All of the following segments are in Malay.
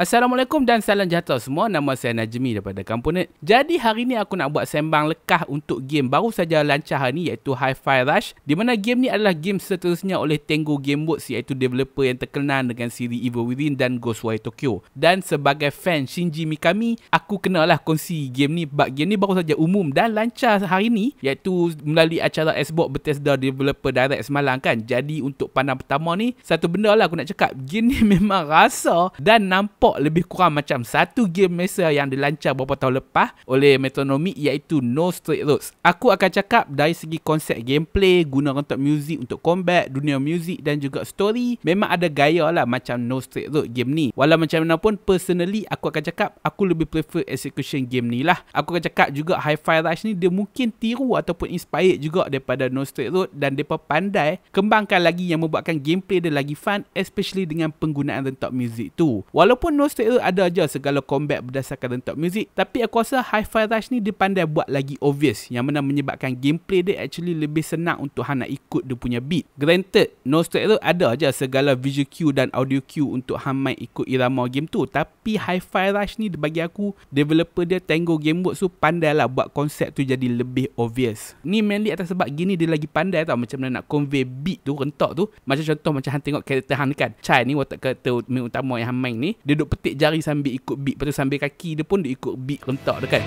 Assalamualaikum dan salam sejahtera semua. Nama saya Najmi daripada Kampunet. Jadi hari ni aku nak buat sembang lekah untuk game baru saja lancar hari ni iaitu Hi-Fi Rush. Di mana game ni adalah game seterusnya oleh Tengu Game Works iaitu developer yang terkenal dengan siri Evil Within dan Ghostwire Tokyo. Dan sebagai fan Shinji Mikami, aku kenal lah kongsi game ni. Sebab game ni baru saja umum dan lancar hari ni iaitu melalui acara Xbox Bethesda Developer Direct semalam kan. Jadi untuk pandang pertama ni, satu benda lah aku nak cakap. Game ni memang rasa dan nampak tengok lebih kurang macam satu game Mesa yang dilancar beberapa tahun lepas oleh Metronomic iaitu No Straight Roads. Aku akan cakap dari segi konsep gameplay, guna rentak muzik untuk combat, dunia muzik dan juga story, memang ada gaya lah macam No Straight Road game ni. Walau macam mana pun, personally aku akan cakap aku lebih prefer execution game ni lah. Aku akan cakap juga Hi-Fi Rush ni dia mungkin tiru ataupun inspired juga daripada No Straight Road dan mereka pandai kembangkan lagi yang membuatkan gameplay dia lagi fun especially dengan penggunaan rentak muzik tu. Walaupun Bruno Stato ada je segala comeback berdasarkan rentak muzik tapi aku rasa Hi-Fi Rush ni dia pandai buat lagi obvious yang mana menyebabkan gameplay dia actually lebih senang untuk Han nak ikut dia punya beat. Granted, No Stato ada je segala visual cue dan audio cue untuk Han main ikut irama game tu tapi Hi-Fi Rush ni bagi aku developer dia Tango Gameworks tu pandailah buat konsep tu jadi lebih obvious. Ni mainly atas sebab gini dia lagi pandai tau macam mana nak convey beat tu rentak tu. Macam contoh macam Han tengok karakter Han kan. Chai ni watak karakter utama yang Han main ni. Dia Duduk petik jari sambil ikut beat Lepas sambil kaki dia pun duk ikut beat rentak dia kan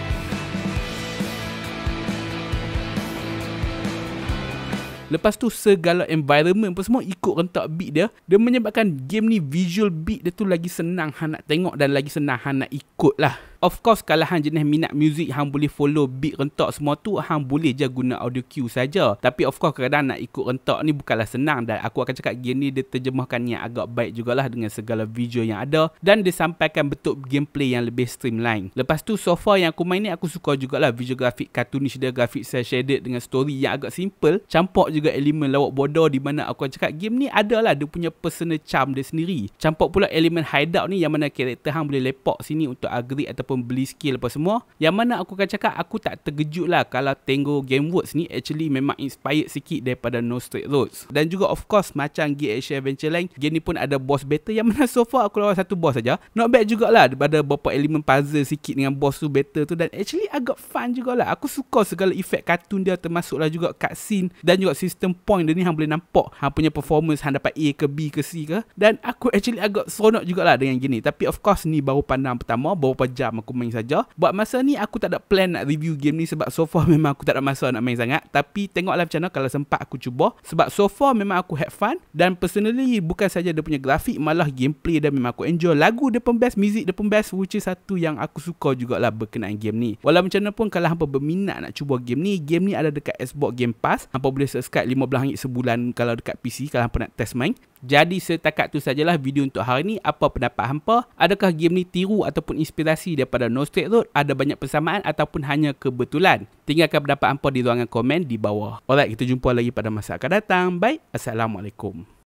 Lepas tu segala environment pun semua ikut rentak beat dia Dia menyebabkan game ni visual beat dia tu lagi senang nak tengok dan lagi senang nak ikut lah Of course kalau hang jenis minat muzik hang boleh follow beat rentak semua tu hang boleh je guna audio cue saja. Tapi of course kadang nak ikut rentak ni bukanlah senang dan aku akan cakap game ni dia terjemahkan yang agak baik jugalah dengan segala video yang ada dan dia sampaikan bentuk gameplay yang lebih streamline. Lepas tu so far yang aku main ni aku suka jugalah video grafik cartoonish dia grafik cel shaded dengan story yang agak simple campur juga elemen lawak bodoh di mana aku cakap game ni adalah dia punya personal charm dia sendiri. Campur pula elemen hideout ni yang mana karakter hang boleh lepak sini untuk agri ataupun ataupun beli skill apa semua yang mana aku akan cakap aku tak terkejut lah kalau Tango Game Worlds ni actually memang inspired sikit daripada No Straight Roads dan juga of course macam Gear Asia Adventure Line game ni pun ada boss battle yang mana so far aku lawan satu boss saja not bad jugalah daripada beberapa elemen puzzle sikit dengan boss tu battle tu dan actually agak fun jugalah aku suka segala efek kartun dia termasuklah juga cutscene dan juga sistem point dia ni hang boleh nampak hang punya performance hang dapat A ke B ke C ke dan aku actually agak seronok jugalah dengan gini tapi of course ni baru pandang pertama beberapa jam aku main saja. Buat masa ni aku tak ada plan nak review game ni sebab so far memang aku tak ada masa nak main sangat. Tapi tengoklah macam mana kalau sempat aku cuba. Sebab so far memang aku have fun. Dan personally bukan saja dia punya grafik malah gameplay dia memang aku enjoy. Lagu dia pun best, muzik, dia pun best which is satu yang aku suka jugalah berkenaan game ni. Walau macam mana pun kalau hampa berminat nak cuba game ni, game ni ada dekat Xbox Game Pass. Hampa boleh subscribe RM15 sebulan kalau dekat PC kalau hampa nak test main. Jadi setakat tu sajalah video untuk hari ni. Apa pendapat hampa? Adakah game ni tiru ataupun inspirasi daripada No Straight Road? Ada banyak persamaan ataupun hanya kebetulan? Tinggalkan pendapat hampa di ruangan komen di bawah. Alright, kita jumpa lagi pada masa akan datang. Bye. Assalamualaikum.